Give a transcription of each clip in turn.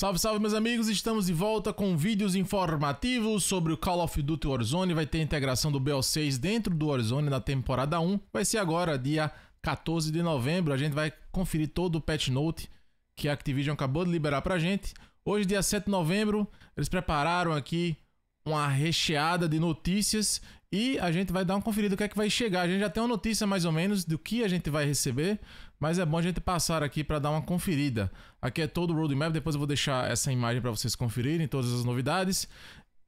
Salve, salve meus amigos, estamos de volta com vídeos informativos sobre o Call of Duty Warzone, vai ter a integração do BO6 dentro do Warzone na temporada 1, vai ser agora, dia 14 de novembro, a gente vai conferir todo o patch note que a Activision acabou de liberar pra gente. Hoje, dia 7 de novembro, eles prepararam aqui uma recheada de notícias e a gente vai dar uma conferida o que é que vai chegar. A gente já tem uma notícia mais ou menos do que a gente vai receber, mas é bom a gente passar aqui para dar uma conferida. Aqui é todo o roadmap, depois eu vou deixar essa imagem para vocês conferirem todas as novidades.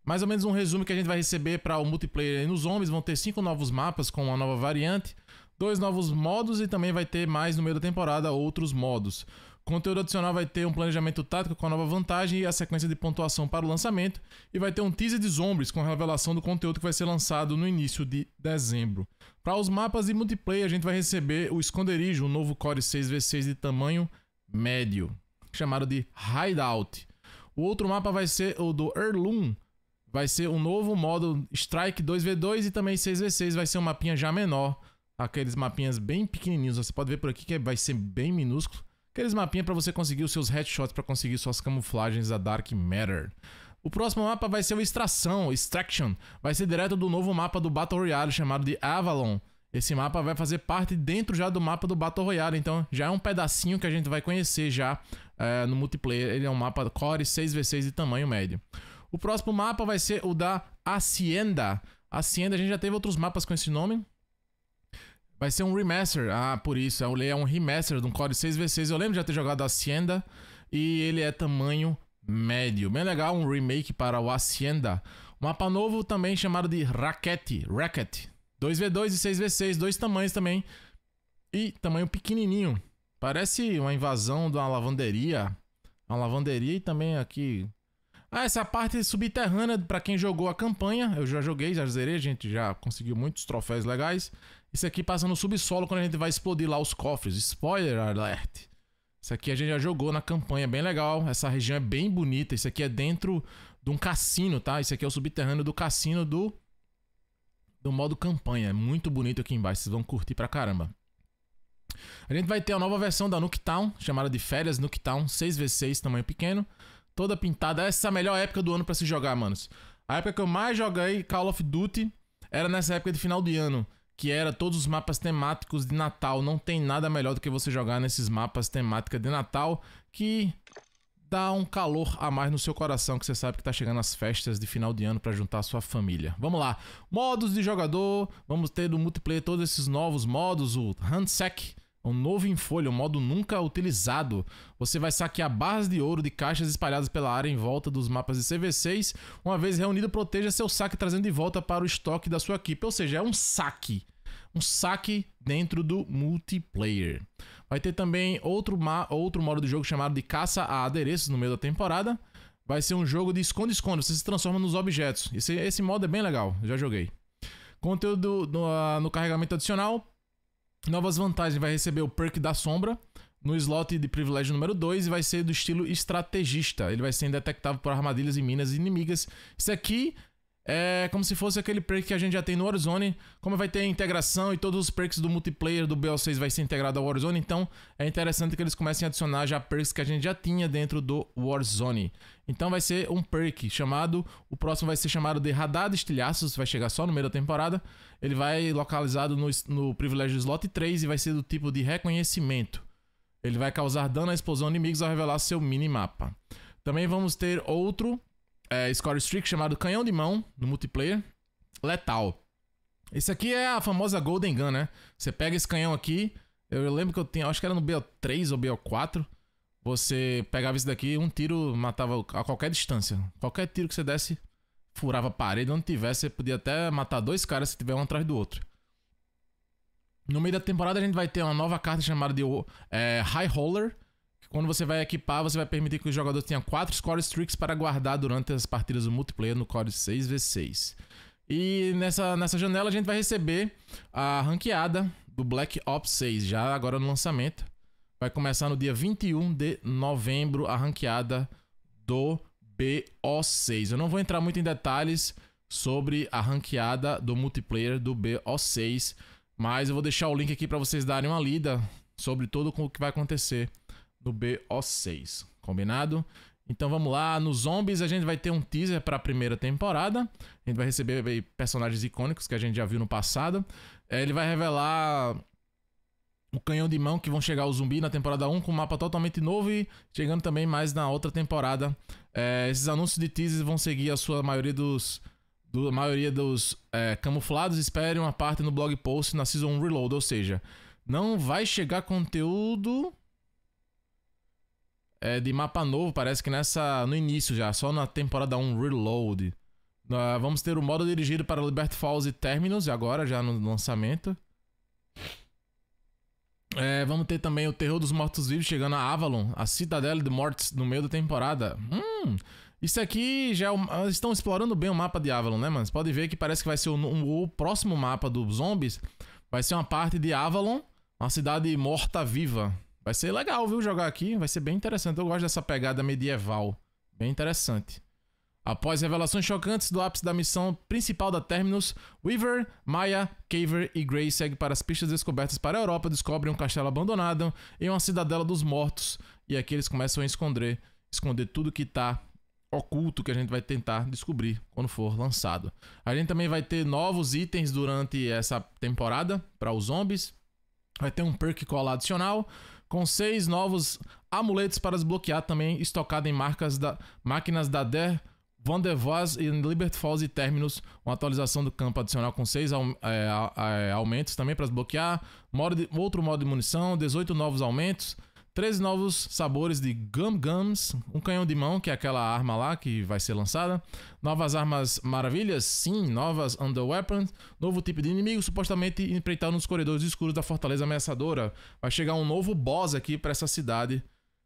Mais ou menos um resumo que a gente vai receber para o multiplayer e nos homens, vão ter cinco novos mapas com uma nova variante, dois novos modos e também vai ter mais no meio da temporada outros modos. Conteúdo adicional vai ter um planejamento tático com a nova vantagem e a sequência de pontuação para o lançamento, e vai ter um teaser de zombies com a revelação do conteúdo que vai ser lançado no início de dezembro. Para os mapas de multiplayer, a gente vai receber o esconderijo, um novo core 6v6 de tamanho médio, chamado de Hideout. O outro mapa vai ser o do Erloom, vai ser um novo modo Strike 2v2 e também 6v6, vai ser um mapinha já menor, aqueles mapinhas bem pequenininhos, você pode ver por aqui que é- vai ser bem minúsculo Aqueles mapinhas para você conseguir os seus headshots para conseguir suas camuflagens da Dark Matter. O próximo mapa vai ser o Extração, Extraction. Vai ser direto do novo mapa do Battle Royale chamado de Avalon. Esse mapa vai fazer parte dentro já do mapa do Battle Royale, então já é um pedacinho que a gente vai conhecer já é, no multiplayer. Ele é um mapa core 6v6 de tamanho médio. O próximo mapa vai ser o da Hacienda. Hacienda, a gente já teve outros mapas com esse nome, Vai ser um remaster. Ah, por isso. Eu leio é um remaster de um COD 6v6. Eu lembro de já ter jogado Hacienda. E ele é tamanho médio. Bem legal, um remake para o Hacienda. Um mapa novo também chamado de Racket. Racket. 2v2 e 6v6. Dois tamanhos também. E tamanho pequenininho. Parece uma invasão de uma lavanderia. Uma lavanderia e também aqui... Ah, essa é parte subterrânea, para quem jogou a campanha, eu já joguei, já zerei, a gente já conseguiu muitos troféus legais. Isso aqui passa no subsolo quando a gente vai explodir lá os cofres. Spoiler alert. Isso aqui a gente já jogou na campanha, bem legal. Essa região é bem bonita. Isso aqui é dentro de um cassino, tá? Isso aqui é o subterrâneo do cassino do do modo campanha. É muito bonito aqui embaixo, vocês vão curtir pra caramba. A gente vai ter a nova versão da Nuketown, chamada de Férias Nuketown 6v6, tamanho pequeno. Toda pintada. Essa é a melhor época do ano para se jogar, manos. A época que eu mais joguei Call of Duty era nessa época de final de ano que era todos os mapas temáticos de Natal. Não tem nada melhor do que você jogar nesses mapas temática de Natal que dá um calor a mais no seu coração que você sabe que tá chegando as festas de final de ano para juntar a sua família. Vamos lá. Modos de jogador, vamos ter do multiplayer todos esses novos modos, o Handsack, um novo em folha, um modo nunca utilizado. Você vai saquear barras de ouro de caixas espalhadas pela área em volta dos mapas de CV6. Uma vez reunido, proteja seu saque trazendo de volta para o estoque da sua equipe. Ou seja, é um saque um saque dentro do multiplayer. Vai ter também outro, outro modo de jogo chamado de caça a adereços no meio da temporada. Vai ser um jogo de esconde-esconde, você se transforma nos objetos. Esse, esse modo é bem legal, já joguei. Conteúdo no, ah, no carregamento adicional. Novas vantagens, vai receber o perk da sombra no slot de privilégio número 2 e vai ser do estilo estrategista. Ele vai ser indetectável por armadilhas e minas inimigas. Isso aqui é como se fosse aquele perk que a gente já tem no Warzone. Como vai ter integração e todos os perks do multiplayer do BO6 vai ser integrado ao Warzone, então é interessante que eles comecem a adicionar já perks que a gente já tinha dentro do Warzone. Então vai ser um perk chamado, o próximo vai ser chamado de Radar de Estilhaços, vai chegar só no meio da temporada. Ele vai localizado no, no privilégio slot 3 e vai ser do tipo de reconhecimento. Ele vai causar dano à explosão de inimigos ao revelar seu minimapa. Também vamos ter outro é, Score Streak chamado Canhão de Mão no multiplayer. Letal. Esse aqui é a famosa Golden Gun, né? Você pega esse canhão aqui. Eu lembro que eu tinha. Acho que era no BO3 ou BO4. Você pegava isso daqui, um tiro matava a qualquer distância. Qualquer tiro que você desse, furava a parede. Onde tivesse, você podia até matar dois caras se tiver um atrás do outro. No meio da temporada a gente vai ter uma nova carta chamada de é, High Roller, quando você vai equipar, você vai permitir que o jogador tenha 4 score streaks para guardar durante as partidas do multiplayer no Core 6v6. E nessa, nessa janela a gente vai receber a ranqueada do Black Ops 6, já agora no lançamento. Vai começar no dia 21 de novembro a ranqueada do BO6. Eu não vou entrar muito em detalhes sobre a ranqueada do multiplayer do BO6, mas eu vou deixar o link aqui para vocês darem uma lida sobre tudo o que vai acontecer no BO6, combinado? Então vamos lá, nos zombies a gente vai ter um teaser para a primeira temporada. A gente vai receber personagens icônicos que a gente já viu no passado. É, ele vai revelar o canhão de mão que vão chegar o zumbi na temporada 1 com um mapa totalmente novo e chegando também mais na outra temporada. É, esses anúncios de teasers vão seguir a sua maioria dos. Do, maioria dos é, camuflados, espere uma parte no blog post na Season Reload, ou seja, não vai chegar conteúdo é, de mapa novo, parece que nessa no início já, só na temporada 1 Reload. Uh, vamos ter o modo dirigido para Liberty Falls e Terminus, agora já no lançamento. É, vamos ter também o Terror dos Mortos-Vivos chegando a Avalon, a Cidadela de Mortes no meio da temporada. Hum, isso aqui já é o, ah, estão explorando bem o mapa de Avalon, né, mano? Você pode ver que parece que vai ser o, o próximo mapa dos zombies. Vai ser uma parte de Avalon, uma cidade morta-viva. Vai ser legal, viu, jogar aqui. Vai ser bem interessante. Eu gosto dessa pegada medieval. Bem interessante. Após revelações chocantes do ápice da missão principal da Terminus, Weaver, Maya, Caver e Gray seguem para as pistas descobertas para a Europa, descobrem um castelo abandonado e uma cidadela dos mortos. E aqui eles começam a esconder, esconder tudo que está oculto que a gente vai tentar descobrir quando for lançado. A gente também vai ter novos itens durante essa temporada para os zombies. Vai ter um perk colar adicional, com seis novos amuletos para desbloquear, também estocado em marcas da, máquinas da Der, Van der voos e Liberty Falls e Terminus. Uma atualização do campo adicional com seis é, é, aumentos também para desbloquear, modo de, outro modo de munição, 18 novos aumentos Três novos sabores de Gum Gums, um canhão de mão, que é aquela arma lá que vai ser lançada, novas armas maravilhas, sim, novas Under Weapons, novo tipo de inimigo supostamente empreitado nos corredores escuros da Fortaleza Ameaçadora. Vai chegar um novo boss aqui para essa cidade.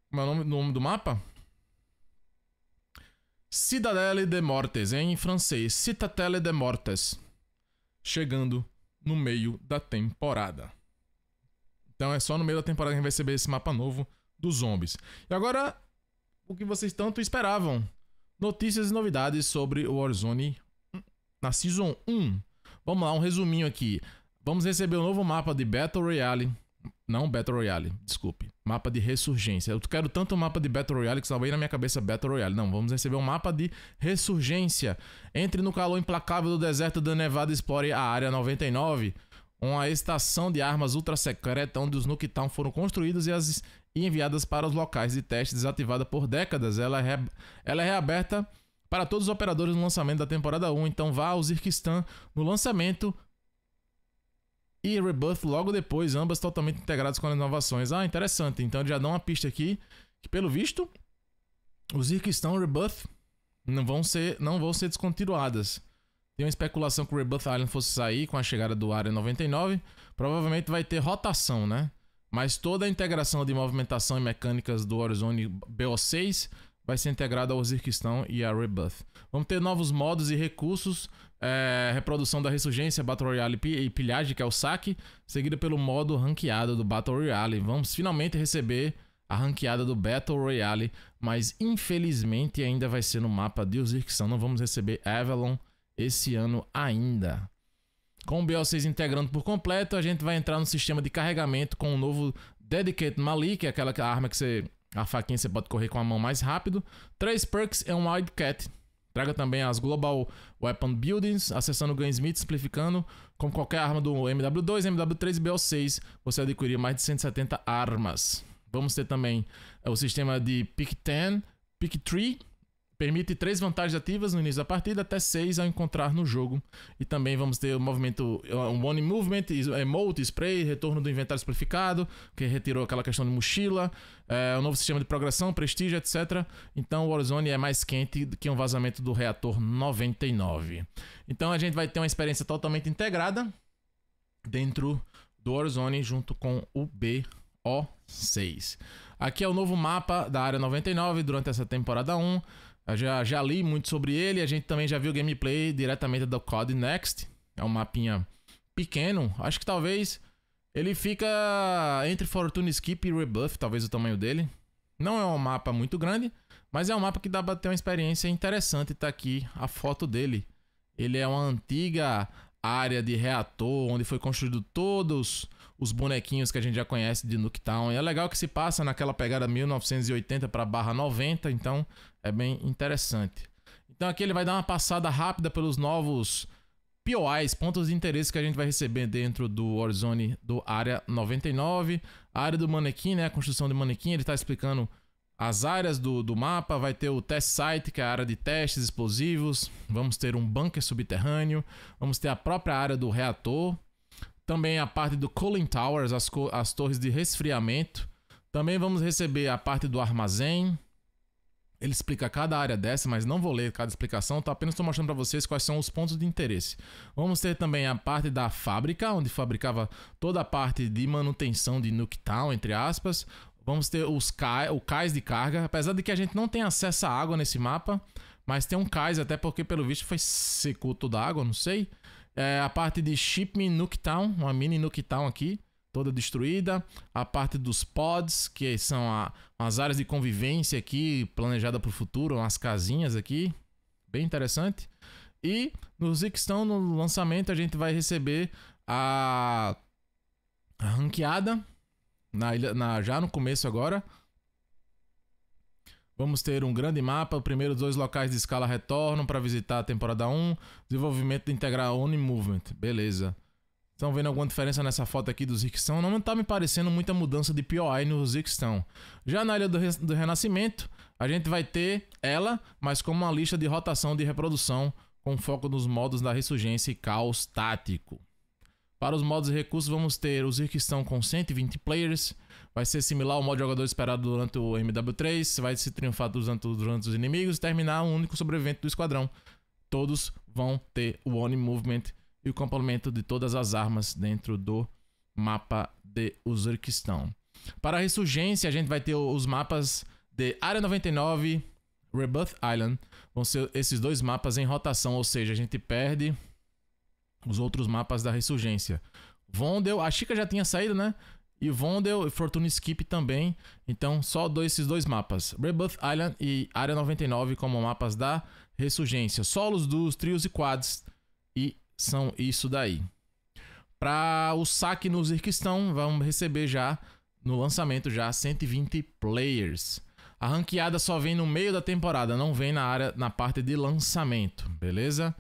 Como é o nome, nome do mapa? Cidadelle de Mortes, em francês, Citadelle de Mortes. Chegando no meio da temporada. Então é só no meio da temporada que a gente vai receber esse mapa novo dos zombies. E agora, o que vocês tanto esperavam? Notícias e novidades sobre o Warzone hum, na Season 1. Vamos lá, um resuminho aqui. Vamos receber o um novo mapa de Battle Royale. Não Battle Royale, desculpe. Mapa de ressurgência. Eu quero tanto o mapa de Battle Royale que só veio na minha cabeça Battle Royale. Não, vamos receber um mapa de ressurgência. Entre no calor implacável do deserto da Nevada e explore a área 99 uma estação de armas ultra secreta onde os Nuketown foram construídos e, as, enviadas para os locais de teste desativada por décadas. Ela é, re, ela é reaberta para todos os operadores no lançamento da temporada 1, então vá ao Zirkistan no lançamento e Rebirth logo depois, ambas totalmente integradas com as inovações. Ah, interessante. Então ele já dá uma pista aqui que pelo visto os Zirkistan e Rebirth não vão ser não vão ser descontinuadas. Tem uma especulação que o Rebirth Island fosse sair com a chegada do Área 99. Provavelmente vai ter rotação, né? Mas toda a integração de movimentação e mecânicas do Horizon BO6 vai ser integrada ao Zirquistão e a Rebirth. Vamos ter novos modos e recursos, é, reprodução da Ressurgência, Battle Royale e pilhagem, que é o saque, seguida pelo modo ranqueado do Battle Royale. Vamos finalmente receber a ranqueada do Battle Royale, mas infelizmente ainda vai ser no mapa de Zirquistão, não vamos receber Avalon, esse ano ainda. Com o BO6 integrando por completo, a gente vai entrar no sistema de carregamento com o novo Dedicate Mali, que é aquela arma que você. A faquinha você pode correr com a mão mais rápido. Três perks e um Wildcat. Traga também as Global Weapon Buildings, acessando o Gunsmith, simplificando. Com qualquer arma do MW2, MW3 e BO6, você adquirir mais de 170 armas. Vamos ter também é, o sistema de Pick 10, Pick 3, Permite três vantagens ativas no início da partida, até seis ao encontrar no jogo. E também vamos ter o movimento, um One Movement, Emote, é, Spray, retorno do inventário simplificado, que retirou aquela questão de mochila, é, um novo sistema de progressão, prestígio, etc. Então o Warzone é mais quente do que um vazamento do reator 99. Então a gente vai ter uma experiência totalmente integrada dentro do Warzone junto com o B O6. Aqui é o novo mapa da área 99 durante essa temporada 1. Eu já, já li muito sobre ele, a gente também já viu gameplay diretamente do COD Next. É um mapinha pequeno, acho que talvez ele fica entre Fortune Skip e Rebuff, talvez o tamanho dele. Não é um mapa muito grande, mas é um mapa que dá pra ter uma experiência interessante. Tá aqui a foto dele. Ele é uma antiga área de reator, onde foi construído todos os bonequinhos que a gente já conhece de Nuketown. E é legal que se passa naquela pegada 1980 para barra 90, então é bem interessante. Então aqui ele vai dar uma passada rápida pelos novos POIs, pontos de interesse que a gente vai receber dentro do Warzone do Área 99. A área do manequim, né, a construção de manequim, ele está explicando as áreas do, do mapa, vai ter o test site, que é a área de testes explosivos, vamos ter um bunker subterrâneo, vamos ter a própria área do reator, também a parte do cooling towers, as, co as torres de resfriamento, também vamos receber a parte do armazém, ele explica cada área dessa, mas não vou ler cada explicação, tá? apenas estou mostrando para vocês quais são os pontos de interesse. Vamos ter também a parte da fábrica, onde fabricava toda a parte de manutenção de Nuketown, entre aspas. Vamos ter os cais, o cais de carga, apesar de que a gente não tem acesso à água nesse mapa, mas tem um cais, até porque pelo visto foi secou toda a água, não sei. É, a parte de Shipman Nooktown, uma mini Nooktown aqui, toda destruída. A parte dos pods, que são a, as áreas de convivência aqui, planejada para o futuro, umas casinhas aqui, bem interessante. E nos que estão no lançamento, a gente vai receber a, a ranqueada, na, na, já no começo agora. Vamos ter um grande mapa. Primeiro, dois locais de escala retornam para visitar a temporada 1. Desenvolvimento de integrar Oni Movement. Beleza. Estão vendo alguma diferença nessa foto aqui dos Zirquistão? Não está me parecendo muita mudança de POI nos Zirquistão. Já na Ilha do, Re do Renascimento, a gente vai ter ela, mas como uma lista de rotação de reprodução com foco nos modos da Ressurgência e Caos Tático. Para os modos e recursos, vamos ter os que estão com 120 players. Vai ser similar ao modo jogador esperado durante o MW3. Vai se triunfar durante, durante os inimigos e terminar um único sobrevivente do esquadrão. Todos vão ter o One Movement e o complemento de todas as armas dentro do mapa de Uzurquistão. Para a Ressurgência, a gente vai ter os mapas de Área 99, rebirth Island. Vão ser esses dois mapas em rotação, ou seja, a gente perde os outros mapas da Ressurgência. Vondel, a Chica já tinha saído, né? E Vondel e Fortune Skip também. Então, só dois, esses dois mapas. Rebirth Island e Área 99 como mapas da Ressurgência. Solos dos trios e quads. E são isso daí. Para o saque no Zirquistão, vamos receber já, no lançamento já, 120 players. A ranqueada só vem no meio da temporada, não vem na área, na parte de lançamento, Beleza?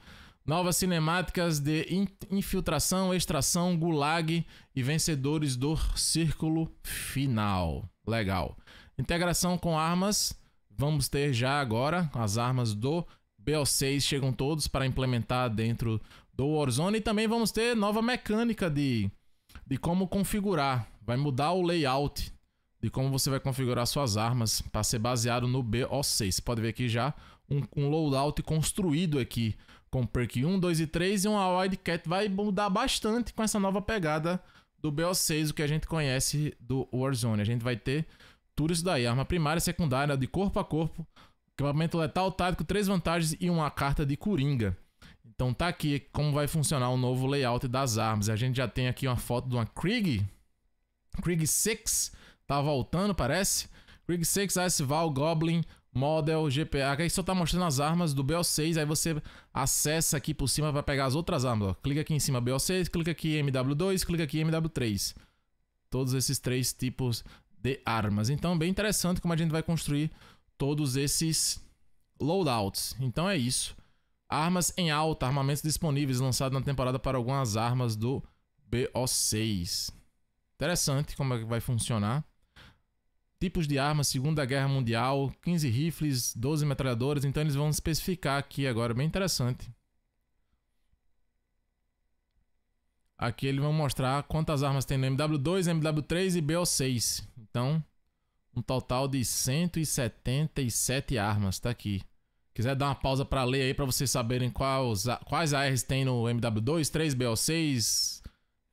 Novas cinemáticas de infiltração, extração, gulag e vencedores do círculo final. Legal. Integração com armas. Vamos ter já agora as armas do BO6 chegam todos para implementar dentro do Warzone. E também vamos ter nova mecânica de, de como configurar. Vai mudar o layout de como você vai configurar suas armas para ser baseado no BO6. Você pode ver aqui já um, um loadout construído aqui com perk 1, 2 e 3 e uma Wildcat vai mudar bastante com essa nova pegada do BO6, o que a gente conhece do Warzone. A gente vai ter tudo isso daí, arma primária, secundária, de corpo a corpo, equipamento letal, tático, três vantagens e uma carta de coringa. Então tá aqui como vai funcionar o novo layout das armas. A gente já tem aqui uma foto de uma Krieg, Krieg 6, tá voltando parece. Krieg 6, Ice Val, Goblin, Model, GPA. Aqui só tá mostrando as armas do BO6. Aí você acessa aqui por cima para pegar as outras armas. Ó. Clica aqui em cima BO6, clica aqui MW2, clica aqui MW3. Todos esses três tipos de armas. Então, bem interessante como a gente vai construir todos esses loadouts. Então é isso. Armas em alta, armamentos disponíveis, lançado na temporada para algumas armas do BO6. Interessante como é que vai funcionar tipos de armas, Segunda Guerra Mundial, 15 rifles, 12 metralhadoras, então eles vão especificar aqui agora, bem interessante. Aqui eles vão mostrar quantas armas tem no MW2, MW3 e BO6. Então, um total de 177 armas, tá aqui. Quiser dar uma pausa para ler aí para vocês saberem quais, quais ARs tem no MW2, 3 BO6,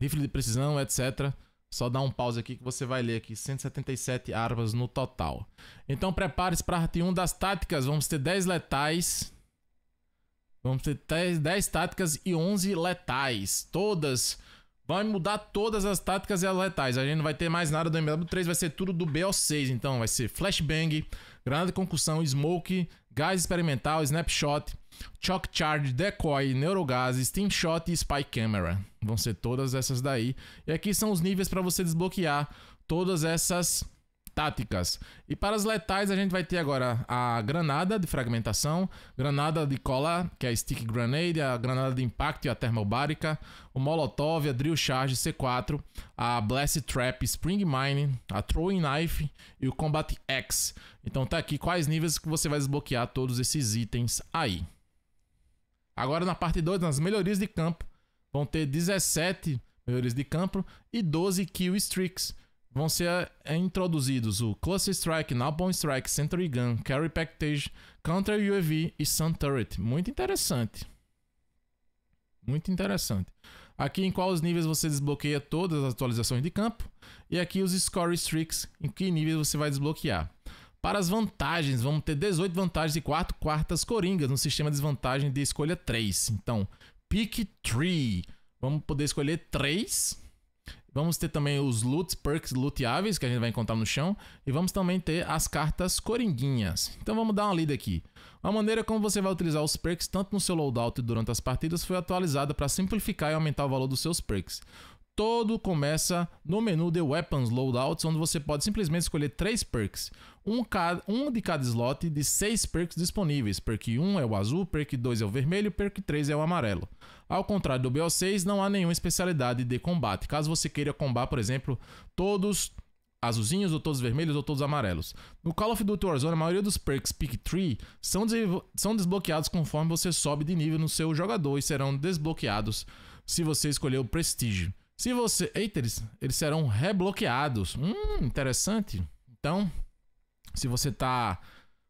rifle de precisão, etc. Só dá um pause aqui que você vai ler aqui 177 armas no total. Então prepare-se para a parte 1 das táticas. Vamos ter 10 letais. Vamos ter 10, táticas e 11 letais. Todas. Vai mudar todas as táticas e as letais. A gente não vai ter mais nada do MW3, vai ser tudo do bo 6. Então vai ser flashbang, granada de concussão, smoke, Gás Experimental, Snapshot, Chalk Charge, Decoy, Neurogás, Steam Shot e Spy Camera. Vão ser todas essas daí. E aqui são os níveis para você desbloquear todas essas táticas. E para as letais, a gente vai ter agora a granada de fragmentação, granada de cola, que é a stick grenade, a granada de impacto e a termobárica, o molotov, a drill charge C4, a blast trap, spring mine, a throwing knife e o combat X. Então tá aqui quais níveis que você vai desbloquear todos esses itens aí. Agora na parte 2, nas melhorias de campo, vão ter 17 melhorias de campo e 12 kill streaks vão ser é, introduzidos o Cluster Strike, Napalm Strike, Sentry Gun, Carry Package, Counter UAV e Sun Turret. Muito interessante. Muito interessante. Aqui em quais níveis você desbloqueia todas as atualizações de campo. E aqui os Score Streaks, em que níveis você vai desbloquear. Para as vantagens, vamos ter 18 vantagens e 4 quartas coringas no sistema de desvantagem de escolha 3. Então, pick 3. Vamos poder escolher 3 Vamos ter também os loot perks lootáveis que a gente vai encontrar no chão e vamos também ter as cartas coringuinhas. Então vamos dar uma lida aqui. A maneira como você vai utilizar os perks tanto no seu loadout e durante as partidas foi atualizada para simplificar e aumentar o valor dos seus perks todo começa no menu de Weapons Loadouts, onde você pode simplesmente escolher três perks. Um, cada, um de cada slot de seis perks disponíveis. Perk 1 é o azul, perk 2 é o vermelho, perk 3 é o amarelo. Ao contrário do BO6, não há nenhuma especialidade de combate. Caso você queira combar, por exemplo, todos azulzinhos, ou todos vermelhos, ou todos amarelos. No Call of Duty Warzone, a maioria dos perks Pick 3 são, são desbloqueados conforme você sobe de nível no seu jogador e serão desbloqueados se você escolher o Prestígio. Se você... Eita, eles, eles serão rebloqueados. Hum, interessante. Então, se você tá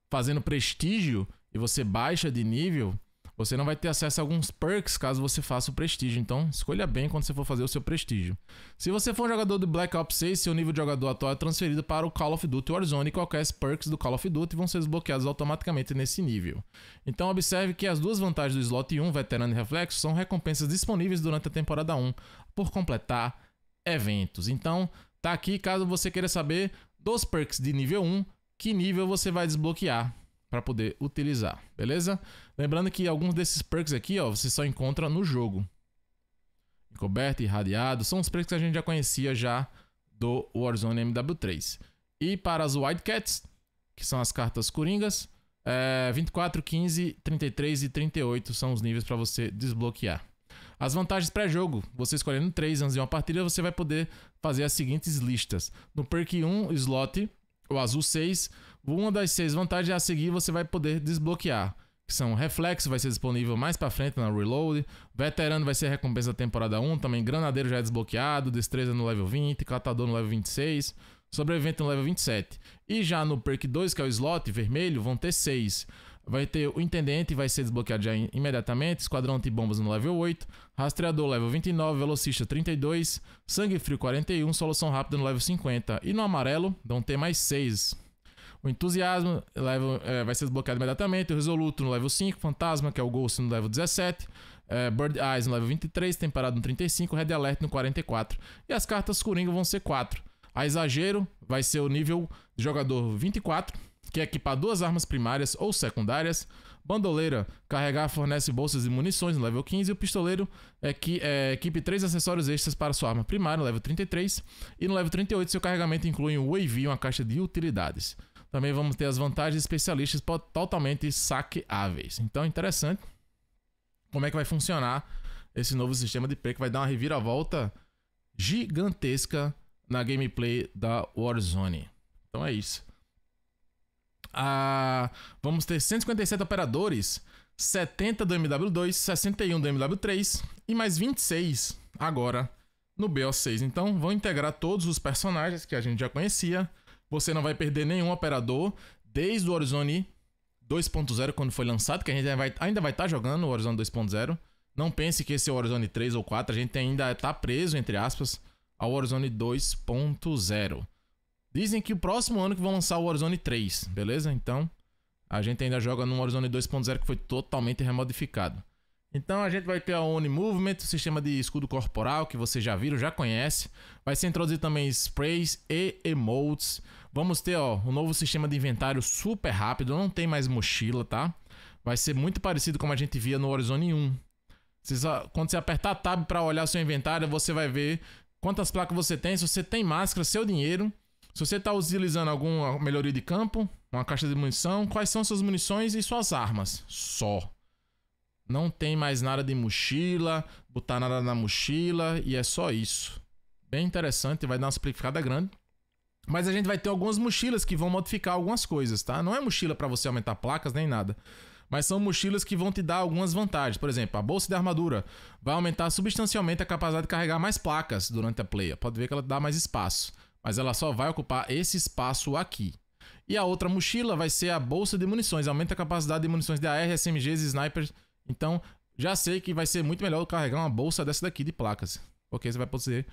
fazendo prestígio e você baixa de nível, você não vai ter acesso a alguns perks caso você faça o prestígio, então escolha bem quando você for fazer o seu prestígio. Se você for um jogador de Black Ops 6, seu nível de jogador atual é transferido para o Call of Duty Warzone e qualquer perks do Call of Duty vão ser desbloqueados automaticamente nesse nível. Então observe que as duas vantagens do slot 1, veterano e reflexo, são recompensas disponíveis durante a temporada 1 por completar eventos. Então, tá aqui caso você queira saber dos perks de nível 1, que nível você vai desbloquear para poder utilizar, beleza? Lembrando que alguns desses perks aqui, ó, você só encontra no jogo. Encoberto, irradiado, são os perks que a gente já conhecia já do Warzone MW3. E para as Wildcats, que são as cartas coringas, é 24, 15, 33 e 38 são os níveis para você desbloquear. As vantagens pré-jogo, você escolhendo 3 antes de uma partida, você vai poder fazer as seguintes listas. No perk 1, slot, o azul 6, uma das 6 vantagens a seguir você vai poder desbloquear que são Reflexo, vai ser disponível mais pra frente na Reload, Veterano vai ser recompensa da temporada 1, também Granadeiro já é desbloqueado, Destreza no level 20, Catador no level 26, Sobrevivente no level 27. E já no perk 2, que é o slot vermelho, vão ter 6. Vai ter o Intendente, vai ser desbloqueado já imediatamente, Esquadrão Antibombas no level 8, Rastreador level 29, Velocista 32, Sangue Frio 41, Solução Rápida no level 50. E no amarelo, vão ter mais 6 o entusiasmo level, é, vai ser desbloqueado imediatamente. O resoluto no level 5. Fantasma, que é o Ghost, no level 17. É, Bird Eyes no level 23. Temperado no 35. Red Alert no 44. E as cartas Coringa vão ser 4. A exagero vai ser o nível jogador 24, que é equipar duas armas primárias ou secundárias. Bandoleira, carregar fornece bolsas e munições no level 15. E o pistoleiro é que é, equipe três acessórios extras para sua arma primária no level 33. E no level 38, seu carregamento inclui um wave uma caixa de utilidades. Também vamos ter as vantagens especialistas totalmente saqueáveis. Então, interessante como é que vai funcionar esse novo sistema de play que vai dar uma reviravolta gigantesca na gameplay da Warzone. Então é isso. Ah, vamos ter 157 operadores, 70 do MW2, 61 do MW3 e mais 26 agora no BO6. Então vão integrar todos os personagens que a gente já conhecia você não vai perder nenhum operador desde o Horizon 2.0, quando foi lançado, que a gente ainda vai estar tá jogando o Horizon 2.0. Não pense que esse é o Horizon 3 ou 4, a gente ainda está preso, entre aspas, ao Horizon 2.0. Dizem que o próximo ano que vão lançar o Horizon 3, beleza? Então, a gente ainda joga no Horizon 2.0 que foi totalmente remodificado. Então a gente vai ter a One Movement, o sistema de escudo corporal que vocês já viram, já conhece. Vai ser introduzido também sprays e emotes. Vamos ter ó, um novo sistema de inventário super rápido, não tem mais mochila, tá? Vai ser muito parecido como a gente via no Horizon 1. quando você apertar Tab para olhar seu inventário, você vai ver quantas placas você tem, se você tem máscara, seu dinheiro, se você está utilizando alguma melhoria de campo, uma caixa de munição, quais são suas munições e suas armas. Só. Não tem mais nada de mochila, botar nada na mochila e é só isso. Bem interessante, vai dar uma simplificada grande. Mas a gente vai ter algumas mochilas que vão modificar algumas coisas, tá? Não é mochila para você aumentar placas nem nada. Mas são mochilas que vão te dar algumas vantagens. Por exemplo, a bolsa de armadura vai aumentar substancialmente a capacidade de carregar mais placas durante a play. Pode ver que ela dá mais espaço. Mas ela só vai ocupar esse espaço aqui. E a outra mochila vai ser a bolsa de munições. Aumenta a capacidade de munições de AR, SMGs e snipers então, já sei que vai ser muito melhor carregar uma bolsa dessa daqui de placas, porque você vai poder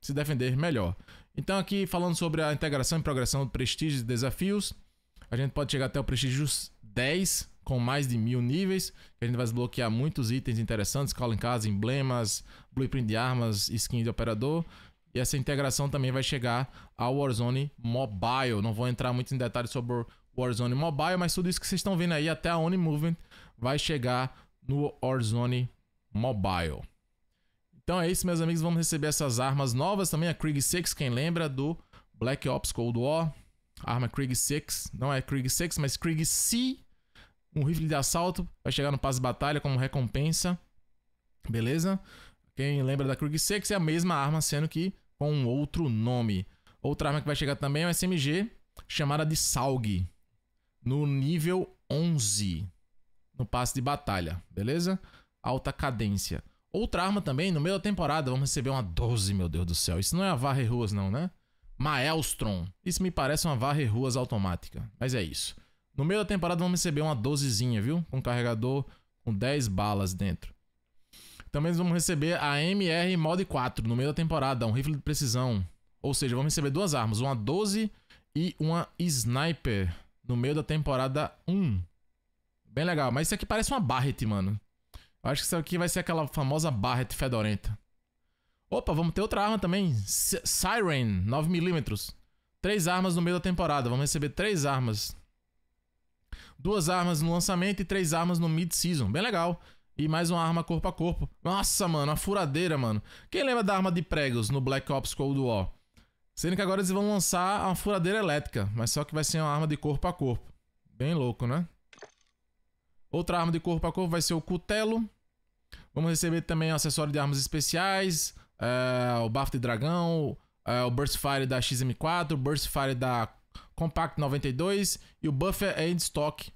se defender melhor. Então, aqui falando sobre a integração e progressão do prestígio e desafios, a gente pode chegar até o prestígio 10, com mais de mil níveis, que a gente vai desbloquear muitos itens interessantes, call em casa, emblemas, blueprint de armas, skin de operador. E essa integração também vai chegar ao Warzone Mobile. Não vou entrar muito em detalhes sobre o Warzone Mobile, mas tudo isso que vocês estão vendo aí, até a Only Movement, vai chegar no Warzone Mobile. Então é isso, meus amigos. Vamos receber essas armas novas também. A Krieg 6, quem lembra do Black Ops Cold War. Arma Krieg 6. Não é Krieg 6, mas Krieg C. Um rifle de assalto. Vai chegar no de Batalha como recompensa. Beleza? Quem lembra da Krieg 6 é a mesma arma, sendo que com um outro nome. Outra arma que vai chegar também é o SMG, chamada de Salg. No nível 11 no passe de batalha, beleza? Alta cadência. Outra arma também, no meio da temporada, vamos receber uma 12, meu Deus do céu. Isso não é a varre ruas não, né? Maelstrom. Isso me parece uma varre ruas automática, mas é isso. No meio da temporada vamos receber uma 12zinha, viu? Com um carregador com 10 balas dentro. Também vamos receber a MR Mod 4 no meio da temporada, um rifle de precisão. Ou seja, vamos receber duas armas, uma 12 e uma Sniper no meio da temporada 1. Bem legal. Mas isso aqui parece uma Barret, mano. Eu acho que isso aqui vai ser aquela famosa Barret fedorenta. Opa, vamos ter outra arma também. Siren, 9mm. Três armas no meio da temporada. Vamos receber três armas. Duas armas no lançamento e três armas no mid-season. Bem legal. E mais uma arma corpo a corpo. Nossa, mano, a furadeira, mano. Quem lembra da arma de pregos no Black Ops Cold War? Sendo que agora eles vão lançar uma furadeira elétrica, mas só que vai ser uma arma de corpo a corpo. Bem louco, né? Outra arma de corpo a corpo vai ser o cutelo. Vamos receber também acessório de armas especiais, é, o bafo de dragão, é, o Burst Fire da XM4, o Burst Fire da Compact 92 e o Buffer End Stock.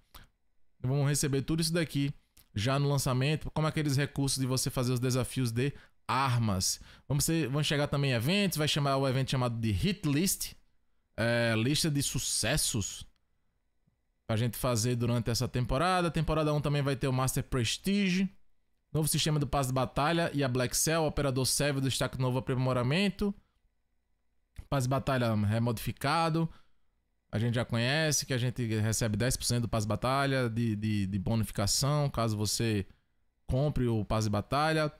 Vamos receber tudo isso daqui já no lançamento, como aqueles recursos de você fazer os desafios de armas. Vamos, ser, vamos chegar também a eventos, vai chamar o evento chamado de Hit List, é, lista de sucessos a gente fazer durante essa temporada. Temporada 1 também vai ter o Master Prestige, novo sistema do Paz de batalha e a Black Cell, operador serve do destaque novo aprimoramento. Paz de batalha é modificado. A gente já conhece que a gente recebe 10% do Paz de batalha de, de, de, bonificação, caso você compre o Paz de batalha.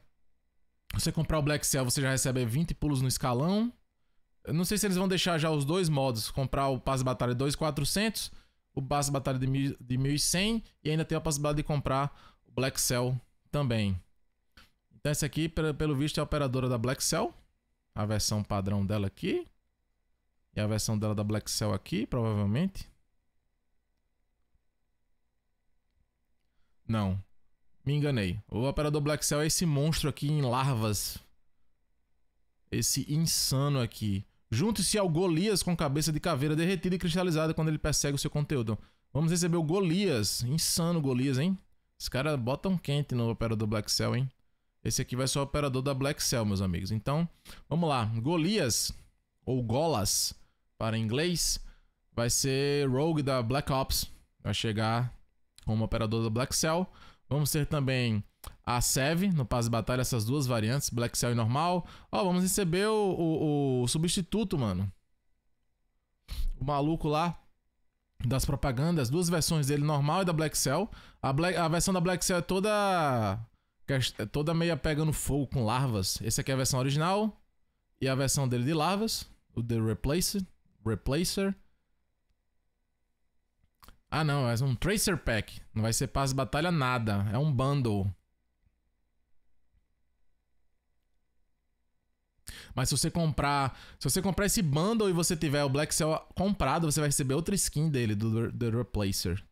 Você comprar o Black Cell, você já recebe 20 pulos no escalão. Eu não sei se eles vão deixar já os dois modos, comprar o Paz de batalha 2.400 o Base Batalha de, mil, de 1100 e ainda tem a possibilidade de comprar o Black Cell também. Então esse aqui, pelo visto, é a operadora da Black Cell. A versão padrão dela aqui. E a versão dela da Black Cell aqui, provavelmente. Não. Me enganei. O operador Black Cell é esse monstro aqui em larvas. Esse insano aqui. Junte-se ao Golias com cabeça de caveira derretida e cristalizada quando ele persegue o seu conteúdo. Vamos receber o Golias. Insano Golias, hein? Esse caras botam um quente no operador Black Cell, hein? Esse aqui vai ser o operador da Black Cell, meus amigos. Então, vamos lá. Golias, ou Golas, para inglês, vai ser Rogue da Black Ops. Vai chegar como operador da Black Cell. Vamos ter também a Sev, no Paz de Batalha, essas duas variantes, Black Cell e normal. Ó, oh, vamos receber o, o, o, substituto, mano. O maluco lá das propagandas, duas versões dele, normal e da Black Cell. A, Black, a versão da Black Cell é toda. É, é toda meia pegando fogo com larvas. Essa aqui é a versão original. E a versão dele de larvas. O The Replacer. Replacer. Ah não, é um Tracer Pack. Não vai ser paz de batalha nada. É um bundle. Mas se você comprar. Se você comprar esse bundle e você tiver o Black Cell comprado, você vai receber outra skin dele, do The Replacer.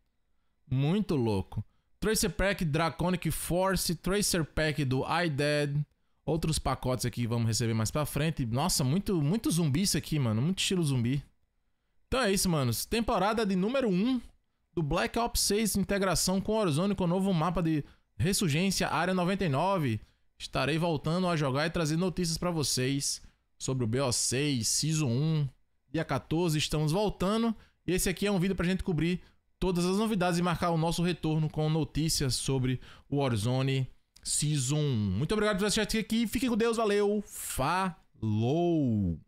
Muito louco. Tracer Pack Draconic Force, Tracer Pack do iDead. Outros pacotes aqui vamos receber mais pra frente. Nossa, muito, muito zumbi isso aqui, mano. Muito estilo zumbi. Então é isso, manos. Temporada de número 1 do Black Ops 6, integração com Horizon com o novo mapa de Ressurgência Área 99 estarei voltando a jogar e trazer notícias para vocês sobre o BO6, Season 1. Dia 14 estamos voltando. E esse aqui é um vídeo a gente cobrir todas as novidades e marcar o nosso retorno com notícias sobre o Warzone Season 1. Muito obrigado por assistir aqui. Fiquem com Deus, valeu. Falou.